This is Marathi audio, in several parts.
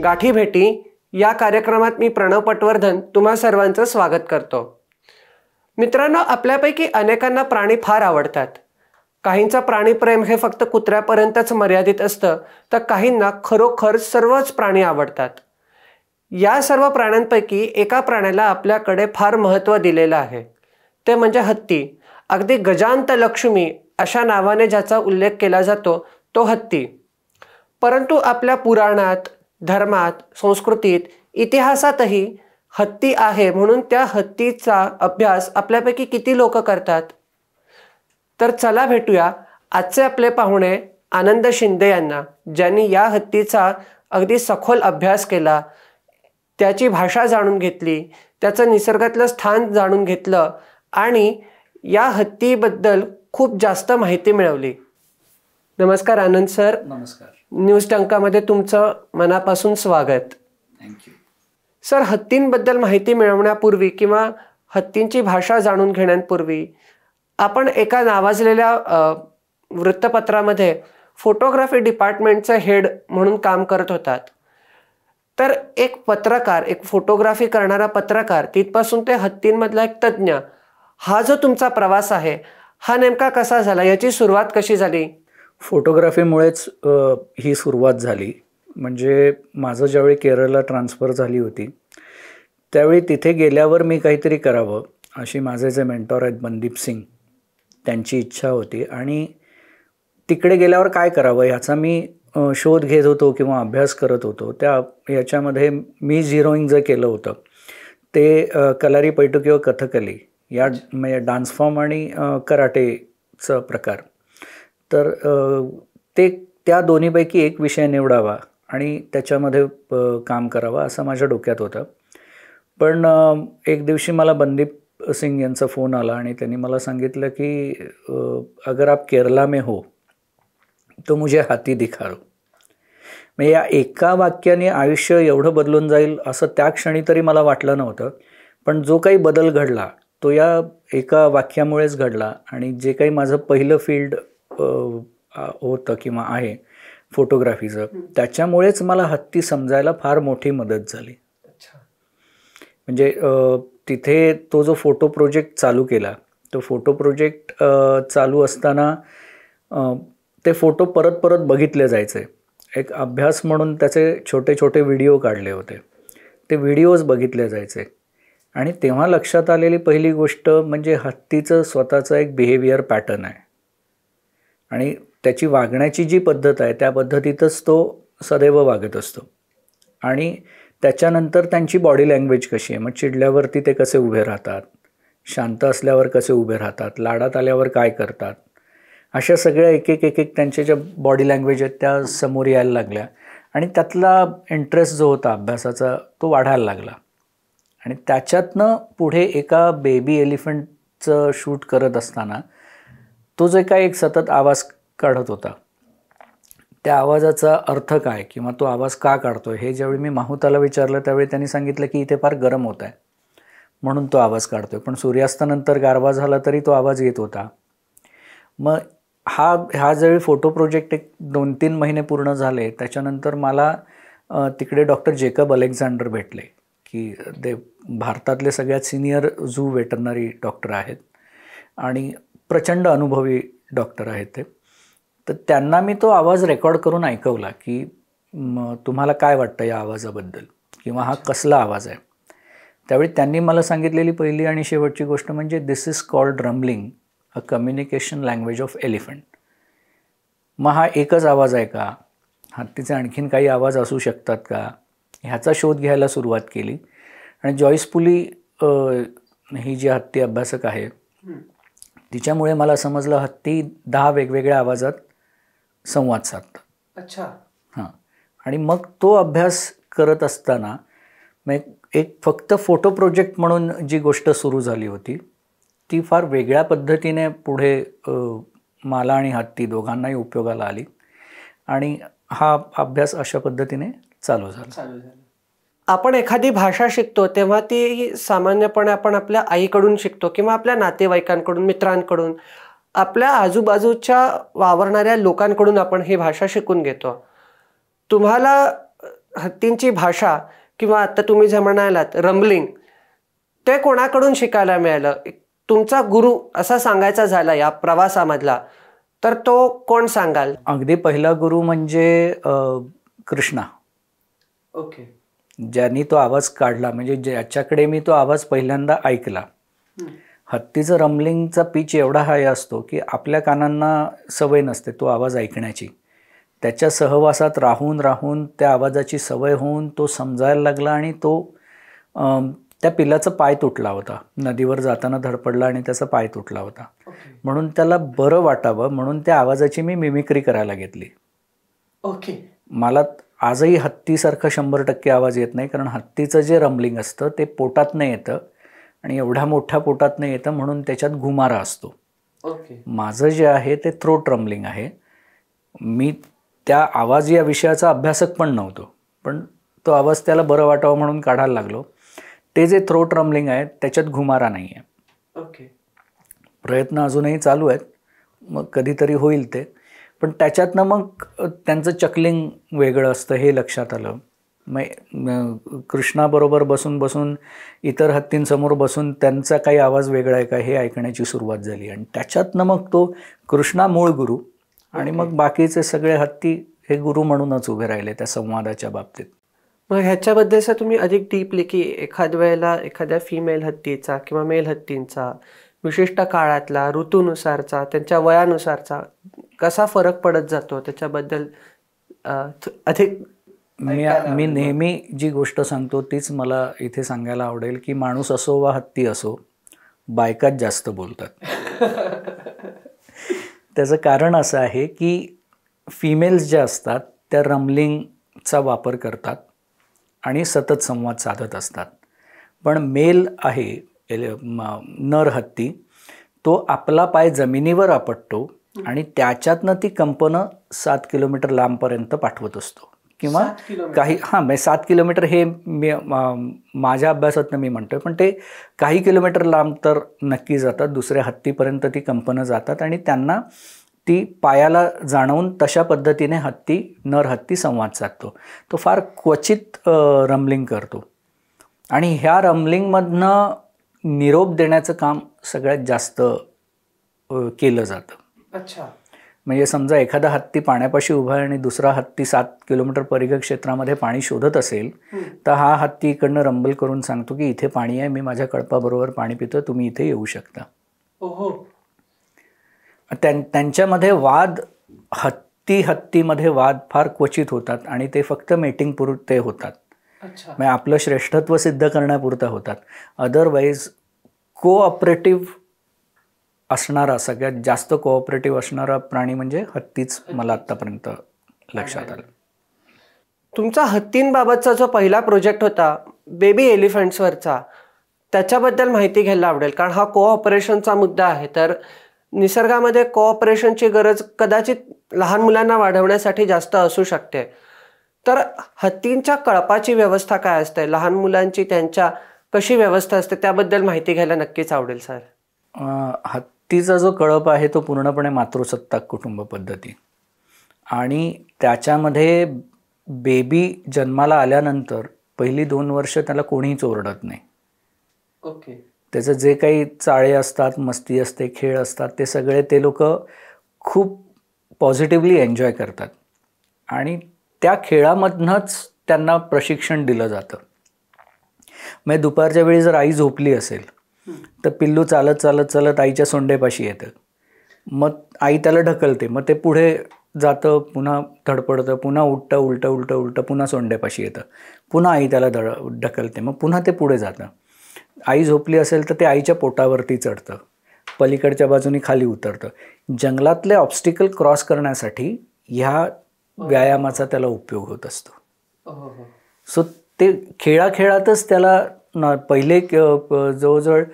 गाठी भेटी या कार्यक्रमात मी प्रणव पटवर्धन तुम्हा सर्वांचं स्वागत करतो मित्रांनो आपल्यापैकी अनेकांना प्राणी फार आवडतात काहींचा प्राणीप्रेम हे फक्त कुत्र्यापर्यंतच मर्यादित असतं तर काहींना खरोखर सर्वच प्राणी आवडतात या सर्व प्राण्यांपैकी एका प्राण्याला आपल्याकडे फार महत्त्व दिलेलं आहे ते म्हणजे हत्ती अगदी गजांत लक्ष्मी अशा नावाने ज्याचा उल्लेख केला जातो तो हत्ती परंतु आपल्या पुराणात धर्मात संस्कृतीत इतिहासातही हत्ती आहे म्हणून त्या हत्तीचा अभ्यास आपल्यापैकी किती लोक करतात तर चला भेटूया आजचे आपले पाहुणे आनंद शिंदे यांना ज्यांनी या हत्तीचा अगदी सखोल अभ्यास केला त्याची भाषा जाणून घेतली त्याचं निसर्गातलं स्थान जाणून घेतलं आणि या हत्तीबद्दल खूप जास्त माहिती मिळवली नमस्कार आनंद सर नमस्कार न्यूज टंकामध्ये तुमचं मनापासून स्वागत थँक्यू सर हत्तींबद्दल माहिती मिळवण्यापूर्वी किंवा हत्तींची भाषा जाणून घेण्यापूर्वी आपण एका नावाजलेल्या वृत्तपत्रामध्ये फोटोग्राफी डिपार्टमेंटचा हेड म्हणून काम करत होतात तर एक पत्रकार एक फोटोग्राफी करणारा पत्रकार तिथपासून ते हत्तींमधला एक तज्ज्ञ हा जो तुमचा प्रवास आहे हा नेमका कसा झाला याची सुरुवात कशी झाली फोटोग्राफीमुळेच ही सुरुवात झाली म्हणजे माझं ज्यावेळी केरळला ट्रान्सफर झाली होती त्यावेळी तिथे गेल्यावर मी काहीतरी करावं अशी माझे जे मेंटॉर आहेत मनदीप सिंग त्यांची इच्छा होती आणि तिकडे गेल्यावर काय करावं ह्याचा मी शोध घेत होतो किंवा अभ्यास करत होतो त्या याच्यामध्ये मी झिरोईंग जे केलं होतं ते कलारी पैठू किंवा कथकली या म्हणजे डान्स फॉर्म आणि कराटेचं प्रकार तर ते त्या दोन्हीपैकी एक विषय निवडावा आणि त्याच्यामध्ये काम करावं असं माझ्या डोक्यात होतं पण एक दिवशी मला बंदीप सिंग यांचा फोन आला आणि त्यांनी मला सांगितलं की अगर आप केरला में हो तो मुझे हाती दिखा रो मग या एका वाक्याने आयुष्य एवढं बदलून जाईल असं त्या क्षणी तरी मला वाटलं नव्हतं पण जो काही बदल घडला तो या एका वाक्यामुळेच घडला आणि जे काही माझं पहिलं फील्ड होतं किंवा आहे फोटोग्राफीचं त्याच्यामुळेच मला हत्ती समजायला फार मोठी मदत झाली म्हणजे तिथे तो जो फोटो प्रोजेक्ट चालू केला तो फोटो प्रोजेक्ट चालू असताना ते फोटो परत परत बघितले जायचे एक अभ्यास म्हणून त्याचे छोटे छोटे व्हिडिओ काढले होते ते व्हिडिओज बघितले जायचे आणि तेव्हा लक्षात आलेली पहिली गोष्ट म्हणजे हत्तीचं स्वतःचं एक बिहेवियर पॅटर्न आहे आणि त्याची वागण्याची जी पद्धत आहे त्या पद्धतीतच तो सदैव वागत असतो आणि त्याच्यानंतर त्यांची बॉडी लँग्वेज कशी आहे मग चिडल्यावरती ते कसे उभे राहतात शांत असल्यावर कसे उभे राहतात लाडात आल्यावर काय करतात अशा सगळ्या एक एक एक एक त्यांच्या ज्या बॉडी लँग्वेज आहेत त्या समोर यायला लागल्या आणि त्यातला इंटरेस्ट जो होता अभ्यासाचा तो वाढायला लागला आणि त्याच्यातनं पुढे एका बेबी एलिफंटचं शूट करत असताना तो जे काय एक सतत आवाज काढत होता त्या आवाजाचा अर्थ काय किंवा तो आवाज का काढतो हे ज्यावेळी मी माहुताला विचारलं त्यावेळी त्यांनी सांगितलं की इथे फार गरम होत आहे म्हणून तो आवाज काढतो आहे पण सूर्यास्तानंतर गारवा झाला तरी तो आवाज येत होता मग हा हा ज्यावेळी फोटो प्रोजेक्ट एक दोन तीन महिने पूर्ण झाले त्याच्यानंतर मला तिकडे डॉक्टर जेकब अलेक्झांडर भेटले की ते भारतातले सगळ्यात सिनियर झू व्हेटरनरी डॉक्टर आहेत आणि प्रचंड अनुभवी डॉक्टर आहेत ते तर त्यांना मी तो आवाज रेकॉर्ड करून ऐकवला की तुम्हाला काय वाटतं या आवाजाबद्दल किंवा हा कसला आवाज आहे त्यावेळी त्यांनी मला सांगितलेली पहिली आणि शेवटची गोष्ट म्हणजे this is called rumbling a communication language of elephant मग हा एकच आवाज आहे का हत्तीचे आणखीन काही आवाज असू शकतात का ह्याचा शोध घ्यायला सुरुवात केली आणि जॉईस पुली ही जी हत्ती अभ्यासक आहे तिच्यामुळे मला समजलं हत्ती दहा वेगवेगळ्या आवाजात संवाद साधतात अच्छा हां आणि मग तो अभ्यास करत असताना मग एक फक्त फोटो प्रोजेक्ट म्हणून जी गोष्ट सुरू झाली होती ती फार वेगळ्या पद्धतीने पुढे माला आणि हत्ती दोघांनाही उपयोगाला आली आणि हा अभ्यास अशा पद्धतीने चालू झाला चालू झाला आपण एखादी भाषा शिकतो तेव्हा ती सामान्यपणे आपण आपल्या आईकडून शिकतो किंवा आपल्या नातेवाईकांकडून मित्रांकडून आपल्या आजूबाजूच्या वावरणाऱ्या लोकांकडून आपण ही भाषा शिकून घेतो तुम्हाला हत्तींची भाषा किंवा आत्ता तुम्ही जे म्हणालात रमलिंग ते कोणाकडून शिकायला मिळालं तुमचा गुरु असा सांगायचा झाला या प्रवासामधला तर तो कोण सांगाल अगदी पहिला गुरु म्हणजे कृष्णा ओके ज्यांनी तो आवाज काढला म्हणजे ज्याच्याकडे मी तो आवाज पहिल्यांदा ऐकला हत्तीचं रमलिंगचा पिच एवढा हाय असतो की आपल्या कानांना सवय नसते तो आवाज ऐकण्याची त्याच्या सहवासात राहून राहून त्या आवाजाची सवय होऊन तो समजायला लागला आणि तो त्या पिलाचा पाय तुटला होता नदीवर जाताना धडपडला आणि त्याचा पाय तुटला होता म्हणून त्याला बरं वाटावं म्हणून त्या आवाजाची मी मिमिक्री करायला घेतली ओके मला आजही हत्तीसारखं शंभर टक्के आवाज येत नाही कारण हत्तीचं जे रमलिंग असतं ते पोटात नाही येतं आणि एवढ्या मोठ्या पोटात नाही येतं म्हणून त्याच्यात घुमारा असतो ओके माझं जे आहे ते थ्रोट रमलिंग आहे मी त्या आवाज या विषयाचा अभ्यासक पण नव्हतो पण तो आवाज त्याला बरं वाटावा म्हणून काढायला लागलो ते जे थ्रोट रमलिंग आहे त्याच्यात घुमारा नाही आहे ओके प्रयत्न अजूनही चालू आहेत मग कधीतरी होईल ते पण त्याच्यातनं मग त्यांचं चकलिंग वेगळं असतं हे लक्षात आलं मग कृष्णाबरोबर बसून बसून इतर हत्तींसमोर बसून त्यांचा काही आवाज वेगळा आहे का हे ऐकण्याची सुरुवात झाली आणि त्याच्यातनं मग तो कृष्णा मूळ गुरु आणि मग बाकीचे सगळे हत्ती हे गुरु म्हणूनच उभे राहिले त्या संवादाच्या बाबतीत मग सर तुम्ही अधिक डीपली की एखाद्या वेळेला एखाद्या फिमेल हत्तीचा किंवा मेल हत्तींचा विशिष्ट काळातला ऋतूनुसारचा त्यांच्या वयानुसारचा कसा फरक पडत जातो त्याच्याबद्दल अधिक मी मी नेहमी जी गोष्ट सांगतो तीच मला इथे सांगायला आवडेल की माणूस असो वा हत्ती असो बायकाच जास्त बोलतात त्याचं कारण असं आहे की फिमेल्स ज्या असतात त्या रमलिंगचा वापर करतात आणि सतत संवाद साधत असतात पण मेल आहे नर हत्ती तो आपला पाय जमिनीवर आपटतो आणि त्याच्यातनं ती कंपनं सात किलोमीटर लांबपर्यंत पाठवत असतो किंवा काही हां म्हणजे सात किलोमीटर हे मी माझ्या अभ्यासातनं मी म्हणतोय पण ते काही किलोमीटर लांब तर नक्की जातात दुसऱ्या हत्तीपर्यंत ती कंपनं जातात आणि त्यांना ती पायाला जाणवून तशा पद्धतीने हत्ती नर हत्ती संवाद साधतो तो फार क्वचित रमलिंग करतो आणि ह्या रमलिंगमधनं निरोप देण्याचं काम सगळ्यात जास्त केलं जातं अच्छा म्हणजे समजा एखादा हत्ती पाण्यापाशी उभा आहे आणि दुसरा हत्ती सात किलोमीटर परिघ क्षेत्रामध्ये पाणी शोधत असेल तर हा हत्ती इकडनं रंबल करून सांगतो की इथे पाणी आहे मी माझ्या कळपाबरोबर पाणी पितो तुम्ही इथे येऊ शकता त्यांच्यामध्ये वाद हत्ती हत्तीमध्ये वाद फार क्वचित होतात आणि ते फक्त मेटिंग पुरते होतात म्हणजे आपलं श्रेष्ठत्व सिद्ध करण्यापुरतं होतात अदरवाईज कोऑपरेटिव्ह असणारा सगळ्यात जास्त कोऑपरेटिव्ह असणारा प्राणी म्हणजे हत्तीच मला आतापर्यंत लक्षात आलं तुमचा हत्तींबाबतचा जो पहिला प्रोजेक्ट होता बेबी एलिफंट्सवरचा त्याच्याबद्दल माहिती घ्यायला आवडेल कारण हा कोऑपरेशनचा मुद्दा आहे तर निसर्गामध्ये कोऑपरेशनची गरज कदाचित लहान मुलांना वाढवण्यासाठी जास्त असू शकते तर हत्तींच्या कळपाची व्यवस्था काय असते लहान मुलांची त्यांच्या कशी व्यवस्था असते त्याबद्दल माहिती घ्यायला नक्कीच आवडेल सर हत् व्यक्तीचा जो कळप आहे तो पूर्णपणे मातृसत्ताक कुटुंब पद्धती आणि त्याच्यामध्ये बेबी जन्माला आल्यानंतर पहिली दोन वर्ष त्याला कोणीच ओरडत नाही ओके त्याचं जे काही चाळे असतात मस्ती असते खेळ असतात ते सगळे ते लोक खूप पॉझिटिव्हली एन्जॉय करतात आणि त्या खेळामधनंच त्यांना प्रशिक्षण दिलं जातं म्हणजे दुपारच्या वेळी जर आई झोपली असेल तर पिल्लू चालत चालत चालत आईच्या सोंडेपाशी येतं मग आई त्याला ढकलते मग ते पुढे जातं पुन्हा धडपडतं पुन्हा उलटं उलटं उलटं उलटं पुन्हा सोंडेपाशी येतं पुन्हा आई त्याला धड ढकलते मग पुन्हा ते पुढे जातं आई झोपली असेल तर ते आईच्या पोटावरती चढतं पलीकडच्या बाजूनी खाली उतरतं जंगलातले ऑब्स्टिकल क्रॉस करण्यासाठी ह्या व्यायामाचा त्याला उपयोग होत असतो सो हो, हो. ते खेळाखेळातच त्याला ना पहिले जवळजवळ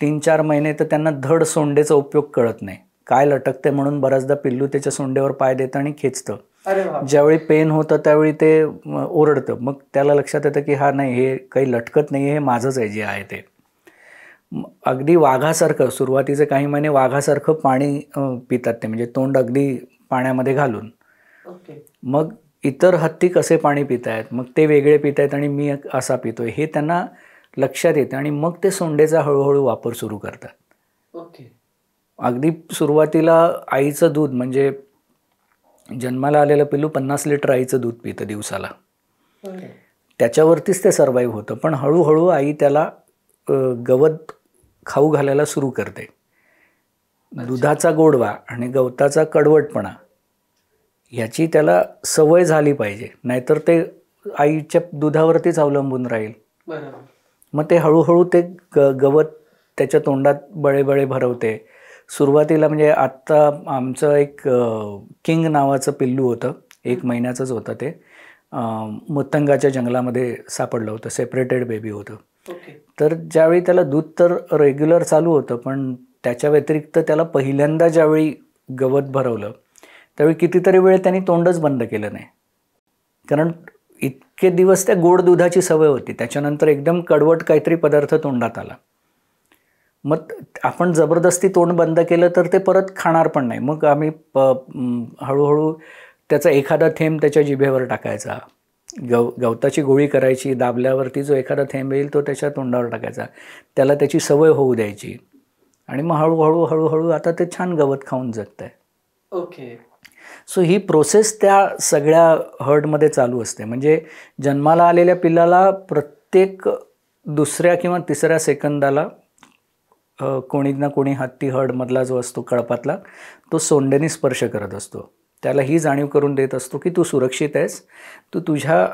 तीन चार महिने तर त्यांना धड सोंडेचा उपयोग कळत नाही काय लटकते म्हणून बऱ्याचदा पिल्लू त्याच्या सोंडेवर पाय देतं आणि खेचतं ज्यावेळी पेन होतं त्यावेळी ते ओरडतं मग त्याला लक्षात येतं की हा नाही हे काही लटकत नाही हे माझंच आहे जे आहे ते अगदी वाघासारखं सुरुवातीचे काही महिने वाघासारखं पाणी पितात ते म्हणजे तोंड अगदी पाण्यामध्ये घालून मग इतर हत्ती कसे पाणी पित आहेत मग ते वेगळे पित आहेत आणि मी असा पितो हे त्यांना लक्षात येते आणि मग ते सोंडेचा हळूहळू वापर सुरू करतात okay. अगदी सुरुवातीला आईचं दूध म्हणजे जन्माला आलेलं पिलू पन्नास लिटर आईचं दूध पितं दिवसाला okay. त्याच्यावरतीच ते सर्वाईव्ह होतं पण हळूहळू आई त्याला गवत खाऊ घालायला सुरू करते दुधाचा गोडवा आणि गवताचा कडवटपणा ह्याची त्याला सवय झाली पाहिजे नाहीतर ते आईच्या दुधावरतीच अवलंबून राहील मग ते हळूहळू ते ग गवत त्याच्या तोंडात बळेबळे भरवते सुरुवातीला म्हणजे आत्ता आमचं एक किंग नावाचं पिल्लू होतं एक महिन्याचंच होतं ते मुत्तंगाच्या जंगलामध्ये सापडलं होतं सेपरेटेड बेबी होतं तर ज्यावेळी त्याला दूध तर रेग्युलर चालू होतं पण त्याच्या व्यतिरिक्त त्याला पहिल्यांदा ज्यावेळी गवत भरवलं त्यावेळी कितीतरी वेळ त्यांनी तोंडच बंद केलं नाही कारण इतके दिवस त्या गोड दुधाची सवय होती त्याच्यानंतर एकदम कडवट काहीतरी पदार्थ तोंडात आला मग आपण जबरदस्ती तोंड बंद केलं तर ते परत खाणार पण नाही मग आम्ही प हळूहळू त्याचा एखादा थेंब त्याच्या जिभेवर टाकायचा गव गवताची गोळी करायची दाबल्यावरती जो एखादा थेंब येईल तो त्याच्या तोंडावर टाकायचा त्याला त्याची सवय होऊ द्यायची आणि मग हळूहळू हळूहळू आता ते छान गवत खाऊन जगत आहे ओके सो ही प्रोसेस त्या सगळ्या हर्डमध्ये चालू असते म्हणजे जन्माला आलेल्या पिल्लाला प्रत्येक दुसऱ्या किंवा तिसऱ्या सेकंदाला कोणी ना कोणी हत्ती हर्डमधला जो असतो कळपातला तो सोंडेने स्पर्श करत असतो त्याला ही जाणीव करून देत असतो की तू सुरक्षित आहेस तू तुझ्या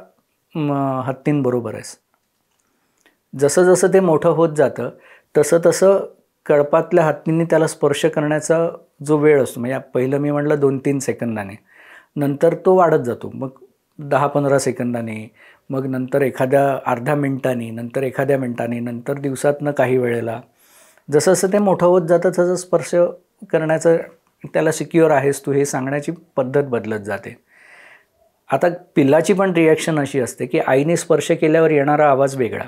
हत्तींबरोबर आहेस जसं जसं ते मोठं होत जातं तसं तसं कळपातल्या हत्तींनी त्याला स्पर्श करण्याचा जो वेळ असतो म्हणजे पहिलं मी म्हटलं दोन तीन सेकंदाने नंतर तो वाढत जातो मग दहा पंधरा सेकंदाने मग नंतर एखाद्या अर्ध्या मिनिटाने नंतर एखाद्या मिनिटाने नंतर दिवसातनं काही वेळेला जसं जसं ते मोठं होत जातं तसं स्पर्श करण्याचं त्याला सिक्युअर आहेस तू हे सांगण्याची पद्धत बदलत जाते आता पिल्लाची पण रिॲक्शन अशी असते की आईने स्पर्श केल्यावर येणारा आवाज वेगळा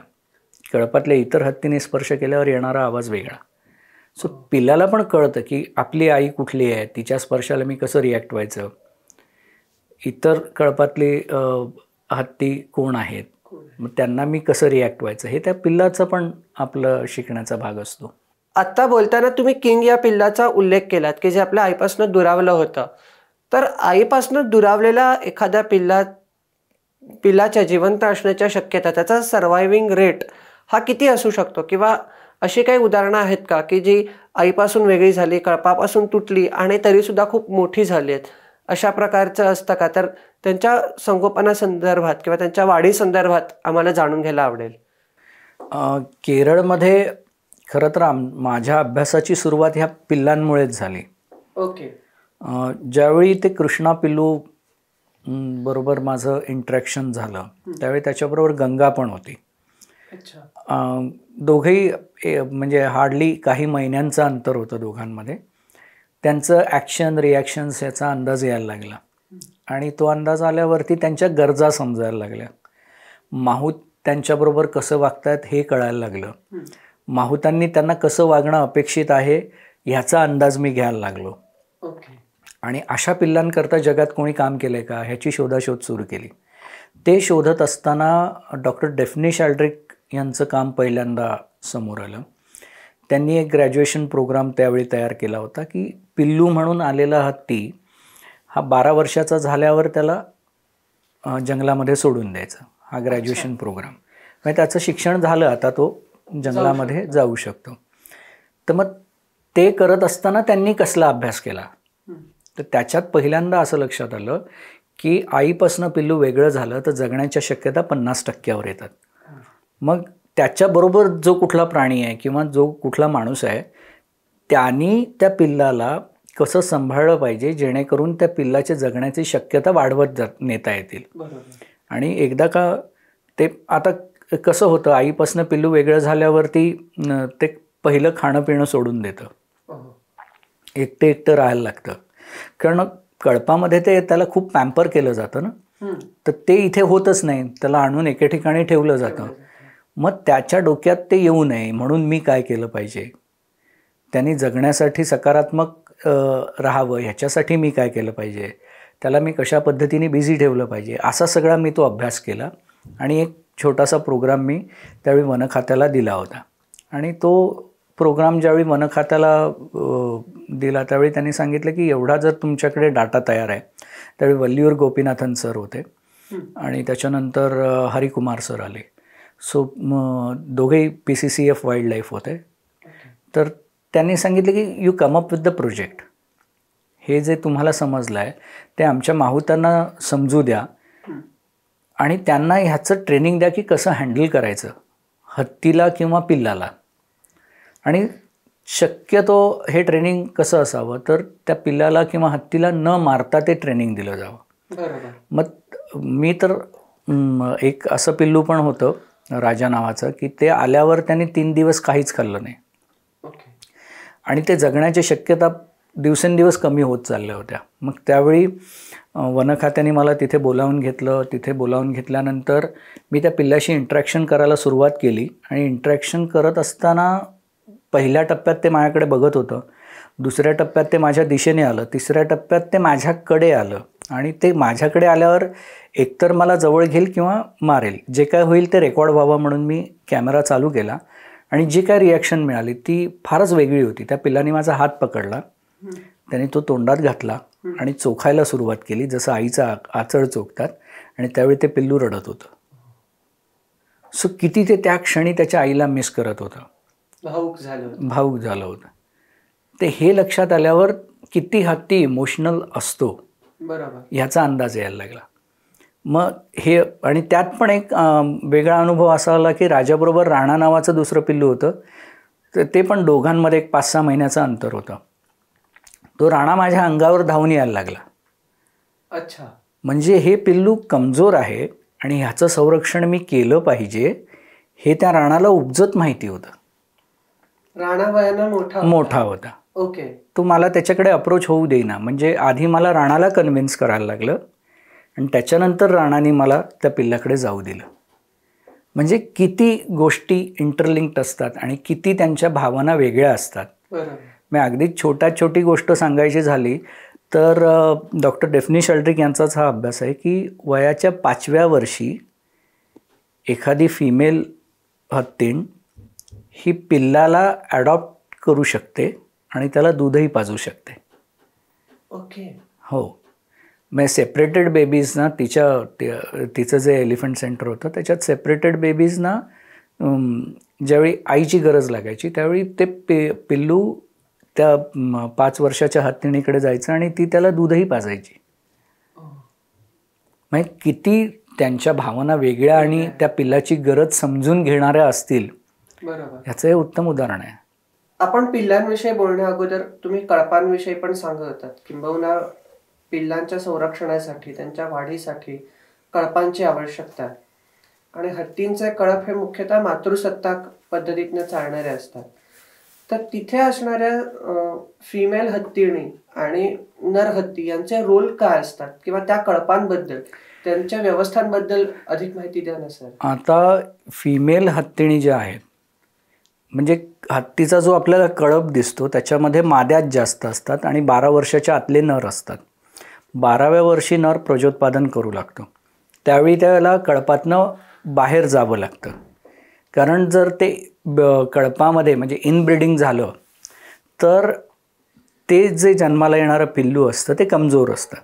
कळपातल्या इतर हत्तीने स्पर्श केल्यावर येणारा आवाज वेगळा सो पिल्लाला पण कळतं की आपली आई कुठली आहे तिच्या स्पर्शाला मी कसं रिॲक्ट व्हायचं इतर कळपातले हत्ती कोण आहेत मग त्यांना मी कसं रिॲक्ट व्हायचं हे त्या पिल्लाचं पण आपलं शिकण्याचा भाग असतो आत्ता बोलताना तुम्ही किंग या पिल्लाचा उल्लेख केलात की जे आपल्या आईपासून दुरावलं होतं तर आईपासून दुरावलेला एखाद्या पिल्ला पिल्लाच्या जिवंत असण्याच्या शक्यता त्याचा सर्वायविंग रेट हा किती असू शकतो किंवा अशी काही उदाहरणं आहेत का की जी आईपासून वेगळी झाली कळपापासून तुटली आणि तरी सुद्धा खूप मोठी झाली आहेत अशा प्रकारचं असतं का तर त्यांच्या संदर्भात किंवा त्यांच्या संदर्भात आम्हाला जाणून घ्यायला आवडेल केरळमध्ये खरं तर आम माझ्या अभ्यासाची सुरुवात ह्या पिल्लांमुळेच झाली ओके ज्यावेळी ते कृष्णा पिल्लू बरोबर माझं इंट्रॅक्शन झालं त्यावेळी त्याच्याबरोबर गंगा पण होती दोघंही म्हणजे हार्डली काही महिन्यांचं अंतर होतं दोघांमध्ये त्यांचं ॲक्शन रिॲक्शन्स याचा अंदाज यायला लागला आणि तो अंदाज आल्यावरती त्यांच्या गरजा समजायला लागल्या माहूत त्यांच्याबरोबर कसं वागतायत हे कळायला लागलं माहुतांनी त्यांना कसं वागणं अपेक्षित आहे ह्याचा अंदाज मी घ्यायला लागलो आणि अशा पिल्लांकरता जगात कोणी काम केलं आहे का ह्याची शोधाशोध सुरू केली ते शोधत असताना डॉक्टर डेफनी अॅल्ड्रिक यांचं काम पहिल्यांदा समोर आलं त्यांनी एक ग्रॅज्युएशन प्रोग्राम त्यावेळी तयार केला होता की पिल्लू म्हणून आलेला हत्ती हा बारा वर्षाचा झाल्यावर त्याला जंगलामध्ये सोडून द्यायचा हा ग्रॅज्युएशन प्रोग्राम मग त्याचं शिक्षण झालं आता तो जंगलामध्ये जाऊ शकतो तर मग ते करत असताना त्यांनी कसला अभ्यास केला तर त्याच्यात पहिल्यांदा असं लक्षात आलं की आईपासनं पिल्लू वेगळं झालं तर जगण्याच्या शक्यता पन्नास टक्क्यावर येतात मग त्याच्याबरोबर जो कुठला प्राणी आहे किंवा जो कुठला माणूस आहे त्यांनी त्या पिल्लाला कसं सांभाळलं पाहिजे जेणेकरून त्या पिल्लाचे जगण्याची शक्यता वाढवत जात नेता येतील आणि एकदा का ते आता कसं होतं आईपासनं पिल्लू वेगळं झाल्यावरती ते पहिलं खाणं पिणं सोडून देतं हो. एकटे एकटं राहायला लागतं कारण कळपामध्ये ते त्याला खूप पॅम्पर केलं जातं ना तर ते इथे होतच नाही त्याला आणून एके ठिकाणी ठेवलं जातं मग त्याच्या डोक्यात ते येऊ नये म्हणून मी काय केलं पाहिजे त्यांनी जगण्यासाठी सकारात्मक राहावं ह्याच्यासाठी मी काय केलं पाहिजे त्याला मी कशा पद्धतीने बिझी ठेवलं पाहिजे असा सगळा मी तो अभ्यास केला आणि एक छोटासा प्रोग्राम मी त्यावेळी खात्याला दिला होता आणि तो प्रोग्राम ज्यावेळी वनखात्याला दिला त्यावेळी त्यांनी सांगितलं की एवढा जर तुमच्याकडे डाटा तयार आहे त्यावेळी वल्लीवर गोपीनाथन सर होते आणि त्याच्यानंतर हरिकुमार सर आले सो दोघेही P C C F wildlife होते तर त्यांनी सांगितलं की you come up with the project हे जे तुम्हाला समजलं आहे ते आमच्या माहुतांना समजू द्या आणि त्यांना ह्याचं ट्रेनिंग द्या की कसं हँडल करायचं हत्तीला किंवा पिल्लाला आणि शक्यतो हे ट्रेनिंग कसं असावं तर त्या पिल्लाला किंवा हत्तीला न मारता ते ट्रेनिंग दिलं जावं मग मी तर एक असं पिल्लू पण होतं राजा नावाचं की ते आल्यावर त्यांनी तीन दिवस काहीच खाल्लं नाही आणि ते जगण्याची शक्यता दिवसेंदिवस कमी होत चालल्या होत्या मग त्यावेळी वनखात्याने मला तिथे बोलावून घेतलं तिथे बोलावून घेतल्यानंतर मी त्या पिल्ल्याशी इंट्रॅक्शन करायला सुरुवात केली आणि इंट्रॅक्शन करत असताना पहिल्या टप्प्यात ते माझ्याकडे बघत होतं दुसऱ्या टप्प्यात ते माझ्या दिशेने आलं तिसऱ्या टप्प्यात ते माझ्याकडे आलं आणि ते माझ्याकडे आल्यावर एकतर मला जवळ घेईल किंवा मारेल जे काय होईल ते रेकॉर्ड व्हावं म्हणून मी कॅमेरा चालू केला आणि जी काय रिॲक्शन मिळाली ती फारच वेगळी होती त्या पिल्लाने माझा हात पकडला त्याने तो तोंडात घातला आणि चोखायला सुरुवात केली जसं आईचा आचळ चोखतात आणि त्यावेळी ते पिल्लू रडत होतं सो किती ते त्या क्षणी त्याच्या आईला मिस करत होतं भाऊक झालं भाऊक झालं होतं ते हे लक्षात आल्यावर किती हत्ती इमोशनल असतो बरोबर ह्याचा अंदाज यायला लागला मग हे आणि त्यात पण एक वेगळा अनुभव असा आला की राजाबरोबर राणा नावाचं दुसरं पिल्लू होतं तर ते पण दोघांमध्ये एक पाच सहा महिन्याचं अंतर होतं तो राणा माझ्या अंगावर धावून यायला लागला अच्छा म्हणजे हे पिल्लू कमजोर आहे आणि ह्याचं संरक्षण मी केलं पाहिजे हे त्या राणाला उपजत माहिती होतं राणा मोठा मोठा होता ओके तू मला त्याच्याकडे अप्रोच होऊ देईना म्हणजे आधी मला राणाला कन्व्हिन्स करायला लागलं आणि त्याच्यानंतर राणाने मला त्या पिल्लाकडे जाऊ दिलं म्हणजे किती गोष्टी इंटरलिंक्ड असतात आणि किती त्यांच्या भावना वेगळ्या असतात मी अगदी छोट्या छोटी गोष्ट सांगायची झाली तर डॉक्टर डेफनी शल्ड्रिक यांचाच हा अभ्यास आहे की वयाच्या पाचव्या वर्षी एखादी फिमेल हत्तीण ही पिल्लाला ॲडॉप्ट करू शकते आणि त्याला दूधही पाजू शकते ओके okay. हो म्हणजे सेपरेटेड बेबीजना तिच्या तिचं जे एलिफंट सेंटर होतं त्याच्यात सेपरेटेड बेबीजना ज्यावेळी आईची गरज लागायची त्यावेळी ते पिल्लू त्या पाच वर्षाच्या हत्तीणीकडे जायचं आणि ती त्याला दूधही पाजायची म्हणजे किती त्यांच्या भावना वेगळ्या आणि त्या पिल्लाची गरज समजून घेणाऱ्या असतील ह्याचं हे उत्तम उदाहरण आहे आपण पिल्लांविषयी बोलण्या अगोदर तुम्ही कळपांविषयी पण सांगत होतात किंबहुना पिल्लांच्या संरक्षणासाठी त्यांच्या वाढीसाठी कळपांची आवश्यकता आहे आणि हत्तींचे कळप हे मुख्यतः मातृसत्ताक पद्धतीतनं चालणारे असतात तर तिथे असणाऱ्या फिमेल हत्तीणी आणि नर हत्ती यांचे रोल काय असतात किंवा त्या कळपांबद्दल त्यांच्या व्यवस्थांबद्दल अधिक माहिती द्या ना सर आता फिमेल हत्तीणी ज्या आहेत म्हणजे हत्तीचा जो आपल्याला कळप दिसतो त्याच्यामध्ये माद्यात जास्त असतात आणि बारा वर्षाच्या आतले नर असतात बाराव्या वर्षी नर प्रजोत्पादन करू लागतो त्यावेळी त्याला कळपातनं बाहेर जावं लागतं कारण जर ते ब कळपामध्ये म्हणजे इनब्रिडिंग झालं तर ते जे जन्माला येणारं पिल्लू असतं ते कमजोर असतं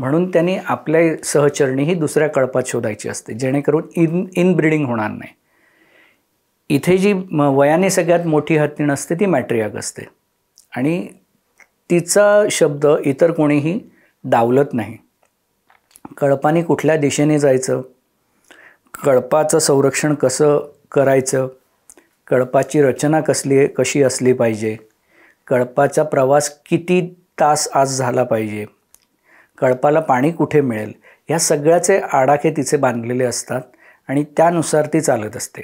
म्हणून त्यांनी आपल्या सहचरणी ही दुसऱ्या कळपात शोधायची असते जेणेकरून इन इनब्रिडिंग होणार नाही इथे जी वयाने सगळ्यात मोठी हत्ती असते ती मॅट्रियाग असते आणि तिचा शब्द इतर कोणीही डावलत नाही कळपाने कुठल्या दिशेने जायचं कळपाचं संरक्षण कसं करायचं कळपाची रचना कसली कशी असली पाहिजे कळपाचा प्रवास किती तास आज झाला पाहिजे कळपाला पाणी कुठे मिळेल ह्या सगळ्याचे आडाखे तिचे बांधलेले असतात आणि त्यानुसार ती चालत असते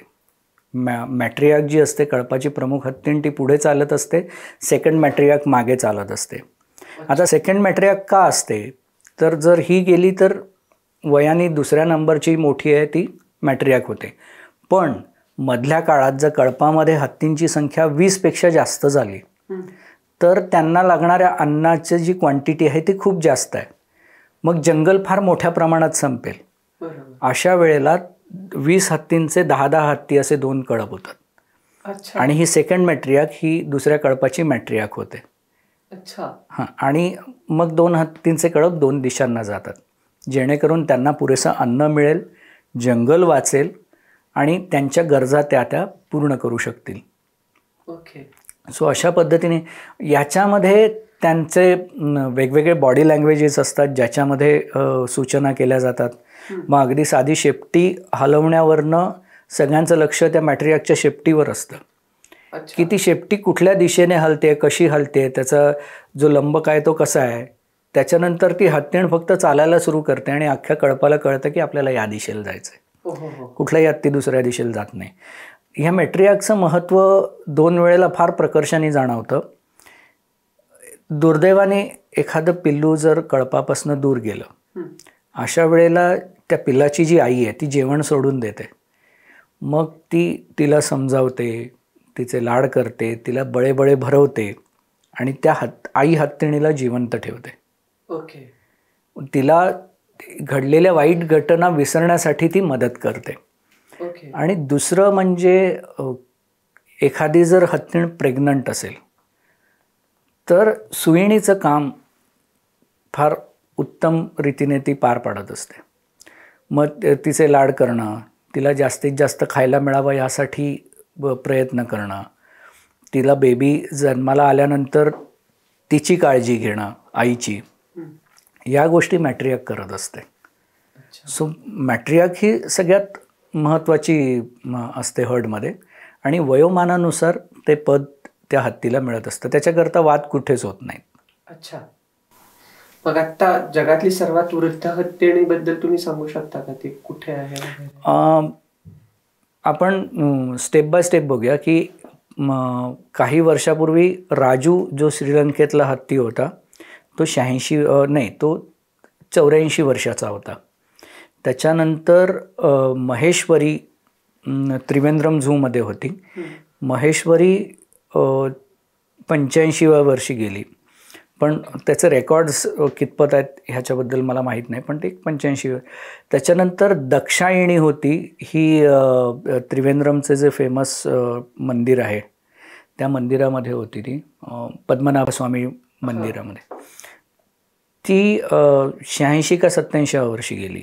मॅ मॅट्रियाक जी असते कळपाची प्रमुख हत्तीण ती पुढे चालत असते सेकंड मॅट्रियाक मागे चालत असते आता सेकंड मॅट्रियाक का असते तर जर ही गेली तर वयाने दुसऱ्या नंबरची मोठी आहे ती मॅट्रियाक होते पण मधल्या काळात जर कळपामध्ये हत्तींची संख्या वीसपेक्षा जास्त झाली तर त्यांना लागणाऱ्या अन्नाची जी क्वांटिटी आहे ती खूप जास्त आहे मग जंगल फार मोठ्या प्रमाणात संपेल अशा वेळेला वीस हत्तींचे दहा दहा हत्ती असे दोन कळप होतात आणि ही सेकंड मॅट्रियाक ही दुसऱ्या कळपाची मॅट्रियाक होते अच्छा हां आणि मग दोन हत्तींचे कडक दोन दिशांना जातात जेणेकरून त्यांना पुरेसं अन्न मिळेल जंगल वाचेल आणि त्यांच्या गरजा त्या त्या पूर्ण करू शकतील ओके सो अशा पद्धतीने याच्यामध्ये त्यांचे वेगवेगळे बॉडी लँग्वेजेस असतात ज्याच्यामध्ये सूचना केल्या जातात मग अगदी साधी शेपटी हलवण्यावरनं सगळ्यांचं लक्ष त्या मॅट्रियाकच्या शेपटीवर असतं की ती शेपटी कुठल्या दिशेने हलते कशी हलते त्याचा जो लंबक आहे तो कसा आहे त्याच्यानंतर ती हत्येण फक्त चालायला सुरू करते आणि अख्ख्या कळपाला कळतं की आपल्याला या दिशेला जायचं आहे हो, हो, हो. कुठल्याही हत्ती दुसऱ्या दिशेला जात नाही ह्या मेट्रियाकचं महत्त्व दोन वेळेला फार प्रकर्षाने जाणवतं दुर्दैवाने एखादं पिल्लू जर कळपापासून दूर गेलं अशा वेळेला त्या पिल्लाची जी आई आहे ती जेवण सोडून देते मग ती तिला समजावते तिचे लाड करते तिला बळे बळे भरवते आणि त्या हत् आई हत्तीणीला जिवंत ठेवते ओके okay. तिला घडलेल्या वाईट घटना विसरण्यासाठी ती मदत करते okay. आणि दुसरं म्हणजे एखादी जर हत्तीण प्रेग्नंट असेल तर सुईणीचं काम फार उत्तम रीतीने ती पार पाडत असते मग तिचे लाड करणं तिला जास्तीत जास्त खायला मिळावं यासाठी प्रयत्न करणं तिला बेबी जन्माला आल्यानंतर तिची काळजी घेणं आईची या गोष्टी मॅट्रियाक करत असते सो मॅट्रियाक ही सगळ्यात महत्त्वाची असते हर्डमध्ये आणि वयोमानानुसार ते पद त्या हत्तीला मिळत असतं त्याच्याकरता वाद कुठेच होत नाहीत अच्छा मग आत्ता जगातली सर्वात वृद्ध बद्दल तुम्ही सांगू शकता का ते कुठे आहे आपण स्टेप बाय स्टेप बघूया की काही वर्षापूर्वी राजू जो श्रीलंकेतला हत्ती होता तो शहाऐंशी नाही तो चौऱ्याऐंशी वर्षाचा होता त्याच्यानंतर महेश्वरी त्रिवेंद्रम झूमध्ये होती महेश्वरी पंच्याऐंशीव्या वर्षी गेली पण त्याचे रेकॉर्ड्स कितपत आहेत ह्याच्याबद्दल मला माहीत नाही पण ते पंच्याऐंशी त्याच्यानंतर दक्षायणी होती ही त्रिवेंद्रमचे जे फेमस मंदिर आहे त्या मंदिरामध्ये होती ती पद्मनाभस्वामी मंदिरामध्ये ती शहाऐंशी का सत्त्याऐंशी वर्षी गेली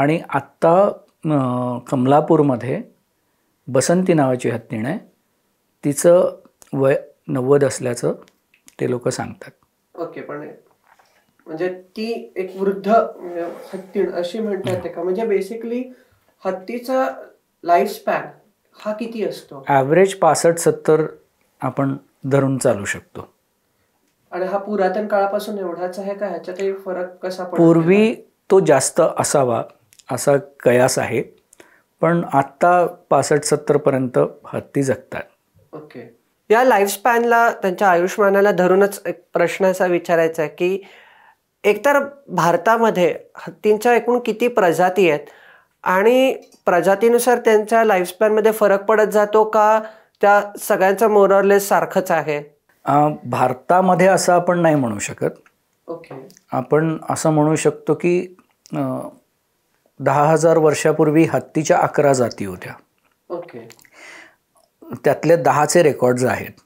आणि आत्ता कमलापूरमध्ये बसंती नावाची हत्तीण आहे तिचं वय नव्वद असल्याचं ते लोक सांगतात ओके पण म्हणजे ती एक वृद्ध म्हणजे हत्तीण अशी म्हणतात का म्हणजे बेसिकली हत्तीचा लाईफ स्पॅन हा किती असतो ॲव्हरेज पासष्ट सत्तर आपण धरून चालू शकतो आणि हा पुरातन काळापासून एवढाच आहे का ह्याच्यातही फरक कसा पूर्वी तो जास्त असावा असा कयास आहे पण आत्ता पासष्ट सत्तरपर्यंत हत्ती जगतात ओके या स्पॅनला त्यांच्या आयुष्यमानाला धरूनच एक प्रश्न असा विचारायचा आहे की एकतर भारतामध्ये हत्तींच्या एकूण किती प्रजाती आहेत आणि प्रजातीनुसार त्यांच्या स्पॅनमध्ये फरक पडत जातो का त्या सगळ्यांचा मोरलेस सारखंच आहे भारतामध्ये असं आपण नाही म्हणू शकत ओके आपण असं म्हणू शकतो की दहा हजार वर्षापूर्वी हत्तीच्या अकरा जाती होत्या ओके त्यातले दहाचे रेकॉर्ड्स आहेत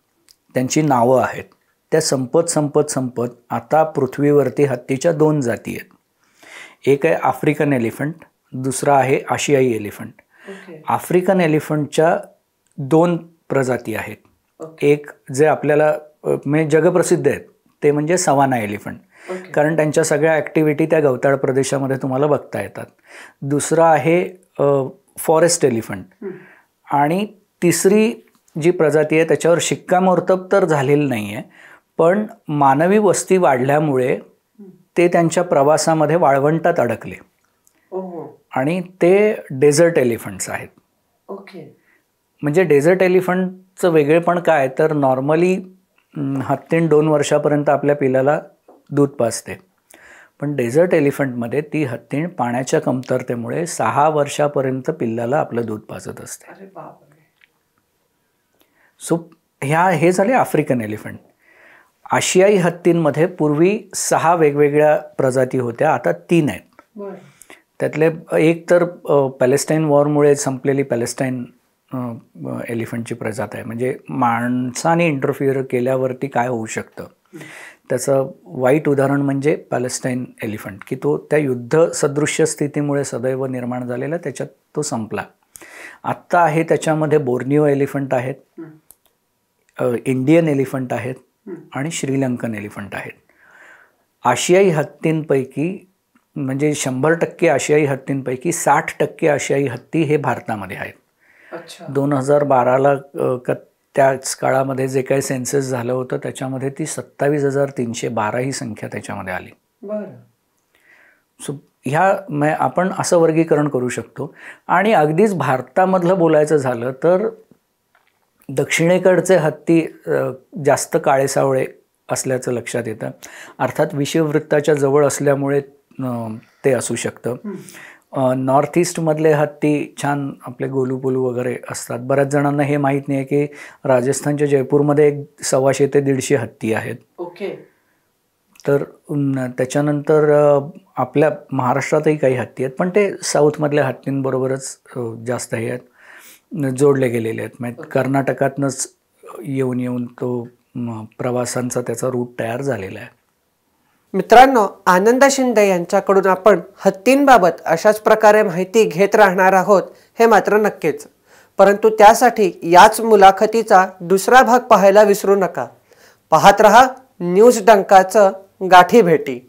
त्यांची नावं आहेत त्या संपत संपत संपत आता पृथ्वीवरती हत्तीच्या दोन जाती आहेत एक आहे आफ्रिकन एलिफंट दुसरा आहे आशियाई एलिफंट आफ्रिकन एलिफंटच्या दोन प्रजाती आहेत एक जे आपल्याला म्हणजे जगप्रसिद्ध आहेत ते म्हणजे सवाना एलिफंट कारण त्यांच्या सगळ्या ॲक्टिव्हिटी त्या गवताळ प्रदेशामध्ये तुम्हाला बघता येतात दुसरा आहे फॉरेस्ट एलिफंट आणि तिसरी जी प्रजाती आहे त्याच्यावर शिक्कामोर्तब तर झालेलं नाही आहे पण मानवी वस्ती वाढल्यामुळे ते त्यांच्या प्रवासामध्ये वाळवंटात अडकले आणि ते डेझर्ट एलिफंट्स आहेत ओके म्हणजे डेझर्ट एलिफंटचं वेगळेपण काय तर नॉर्मली हत्तीन दोन वर्षापर्यंत आपल्या पिलाला दूध पाजते पण डेझर्ट एलिफंटमध्ये ती हत्तीण पाण्याच्या कमतरतेमुळे सहा वर्षापर्यंत पिल्लाला आपलं दूध पाजत असते सो ह्या हे झाले आफ्रिकन एलिफंट आशियाई हत्तींमध्ये पूर्वी सहा वेगवेगळ्या प्रजाती होत्या आता तीन आहेत त्यातले एक तर पॅलेस्टाईन वॉरमुळे संपलेली पॅलेस्टाईन एलिफंटची प्रजात आहे म्हणजे माणसाने इंटरफिअर केल्यावरती काय होऊ शकतं त्याचं वाईट उदाहरण म्हणजे पॅलेस्टाईन एलिफंट की तो त्या युद्ध सदृश्य स्थितीमुळे सदैव निर्माण झालेला त्याच्यात तो संपला आत्ता आहे त्याच्यामध्ये बोर्निओ एलिफंट आहेत इंडियन एलिफंट आहेत आणि श्रीलंकन एलिफंट आहेत आशियाई हत्तींपैकी म्हणजे शंभर टक्के आशियाई हत्तींपैकी साठ टक्के आशियाई हत्ती हे भारतामध्ये आहेत दोन हजार बाराला त्याच काळामध्ये जे काही सेन्सेस झालं होतं त्याच्यामध्ये ती सत्तावीस हजार तीनशे बारा ही संख्या त्याच्यामध्ये आली सो ह्या आपण असं वर्गीकरण करू शकतो आणि अगदीच भारतामधलं बोलायचं झालं तर दक्षिणेकडचे हत्ती जास्त काळेसावळे असल्याचं लक्षात येतं अर्थात विषववृत्ताच्या जवळ असल्यामुळे ते असू शकतं नॉर्थ ईस्टमधले हत्ती छान आपले गोलूपोलू वगैरे असतात बऱ्याच जणांना हे माहीत नाही आहे की राजस्थानच्या जयपूरमध्ये एक सव्वाशे ते दीडशे हत्ती आहेत ओके तर त्याच्यानंतर आपल्या महाराष्ट्रातही काही हत्ती आहेत पण ते साऊथमधल्या हत्तींबरोबरच जास्त हे आहेत जोडले गेलेले आहेत म्हणजे कर्नाटकातनंच येऊन येऊन तो प्रवासांचा त्याचा रूट तयार झालेला आहे मित्रांनो आनंदा शिंदे यांच्याकडून आपण हत्तींबाबत अशाच प्रकारे माहिती घेत राहणार आहोत हे मात्र नक्कीच परंतु त्यासाठी याच मुलाखतीचा दुसरा भाग पाहायला विसरू नका पाहत रहा न्यूज डंकाचं गाठी भेटी